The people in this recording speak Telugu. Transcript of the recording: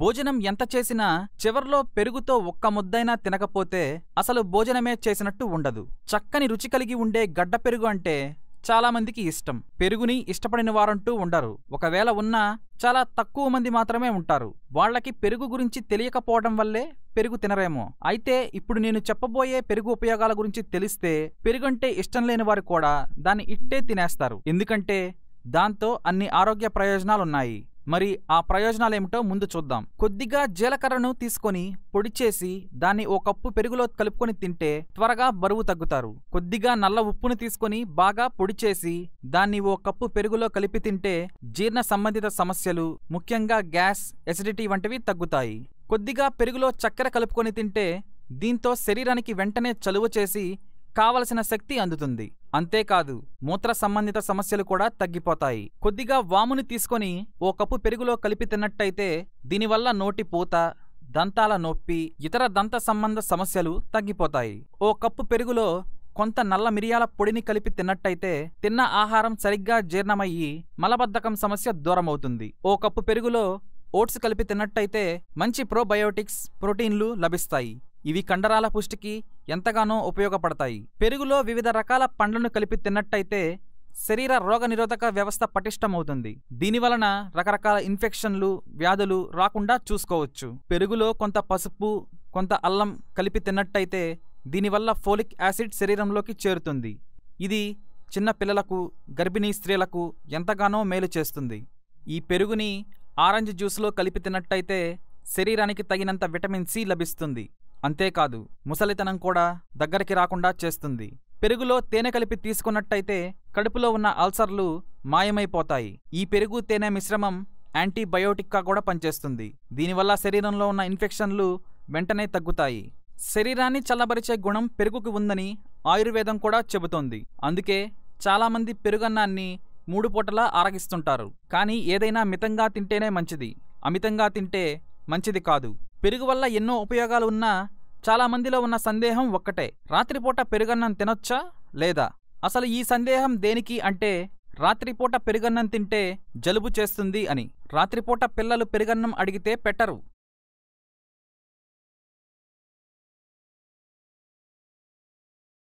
భోజనం ఎంత చేసినా చివర్లో పెరుగుతో ఒక్క ముద్దైనా తినకపోతే అసలు భోజనమే చేసినట్టు ఉండదు చక్కని రుచి కలిగి ఉండే గడ్డ పెరుగు అంటే చాలామందికి ఇష్టం పెరుగుని ఇష్టపడిన వారంటూ ఉండరు ఒకవేళ ఉన్నా చాలా తక్కువ మంది మాత్రమే ఉంటారు వాళ్లకి పెరుగు గురించి తెలియకపోవడం వల్లే పెరుగు తినరేమో అయితే ఇప్పుడు నేను చెప్పబోయే పెరుగు ఉపయోగాల గురించి తెలిస్తే పెరుగంటే ఇష్టం లేని వారు కూడా దాన్ని ఇట్టే తినేస్తారు ఎందుకంటే దాంతో అన్ని ఆరోగ్య ప్రయోజనాలున్నాయి మరి ఆ ప్రయోజనాలేమిటో ముందు చూద్దాం కొద్దిగా జీలకర్రను తీసుకొని పొడి చేసి దాన్ని ఓ కప్పు పెరుగులో కలుపుకొని తింటే త్వరగా బరువు తగ్గుతారు కొద్దిగా నల్ల ఉప్పును తీసుకొని బాగా పొడి చేసి దాన్ని ఓ కప్పు పెరుగులో కలిపి తింటే జీర్ణ సంబంధిత సమస్యలు ముఖ్యంగా గ్యాస్ ఎసిడిటీ వంటివి తగ్గుతాయి కొద్దిగా పెరుగులో చక్కెర కలుపుకొని తింటే దీంతో శరీరానికి వెంటనే చలువ చేసి కావలసిన శక్తి అందుతుంది అంతేకాదు మూత్ర సంబంధిత సమస్యలు కూడా తగ్గిపోతాయి కొద్దిగా వాముని తీసుకొని ఓ కప్పు పెరుగులో కలిపి తిన్నట్టయితే దీనివల్ల నోటి పూత దంతాల నొప్పి ఇతర దంత సంబంధ సమస్యలు తగ్గిపోతాయి ఓ కప్పు పెరుగులో కొంత నల్ల మిరియాల పొడిని కలిపి తిన్నట్టయితే తిన్న ఆహారం సరిగ్గా జీర్ణమయ్యి మలబద్ధకం సమస్య దూరమవుతుంది ఓ కప్పు పెరుగులో ఓట్స్ కలిపి తిన్నట్టయితే మంచి ప్రోబయోటిక్స్ ప్రోటీన్లు లభిస్తాయి ఇవి కండరాల పుష్టికి ఎంతగానో ఉపయోగపడతాయి పెరుగులో వివిధ రకాల పండ్లను కలిపి తిన్నట్టయితే శరీర రోగనిరోధక వ్యవస్థ పటిష్టమవుతుంది దీనివలన రకరకాల ఇన్ఫెక్షన్లు వ్యాధులు రాకుండా చూసుకోవచ్చు పెరుగులో కొంత పసుపు కొంత అల్లం కలిపి తిన్నట్టయితే దీనివల్ల ఫోలిక్ యాసిడ్ శరీరంలోకి చేరుతుంది ఇది చిన్న పిల్లలకు గర్భిణీ స్త్రీలకు ఎంతగానో మేలు చేస్తుంది ఈ పెరుగుని ఆరెంజ్ జ్యూస్లో కలిపి తిన్నట్టయితే శరీరానికి తగినంత విటమిన్ సి లభిస్తుంది అంతేకాదు ముసలితనం కూడా దగ్గరికి రాకుండా చేస్తుంది పెరుగులో తేనె కలిపి తీసుకున్నట్టయితే కడుపులో ఉన్న అల్సర్లు మాయమైపోతాయి ఈ పెరుగు తేనె మిశ్రమం యాంటీబయోటిక్గా కూడా పనిచేస్తుంది దీనివల్ల శరీరంలో ఉన్న ఇన్ఫెక్షన్లు వెంటనే తగ్గుతాయి శరీరాన్ని చల్లబరిచే గుణం పెరుగుకు ఉందని ఆయుర్వేదం కూడా చెబుతోంది అందుకే చాలామంది పెరుగన్నాన్ని మూడు పూటలా ఆరగిస్తుంటారు కానీ ఏదైనా మితంగా తింటేనే మంచిది అమితంగా తింటే మంచిది కాదు పెరుగు వల్ల ఎన్నో ఉపయోగాలు ఉన్నా చాలామందిలో ఉన్న సందేహం ఒక్కటే రాత్రిపూట పెరుగన్నం తినొచ్చా లేదా అసలు ఈ సందేహం దేనికి అంటే రాత్రిపూట పెరుగన్నం తింటే జలుబు చేస్తుంది అని రాత్రిపూట పిల్లలు పెరుగన్నం అడిగితే పెట్టరు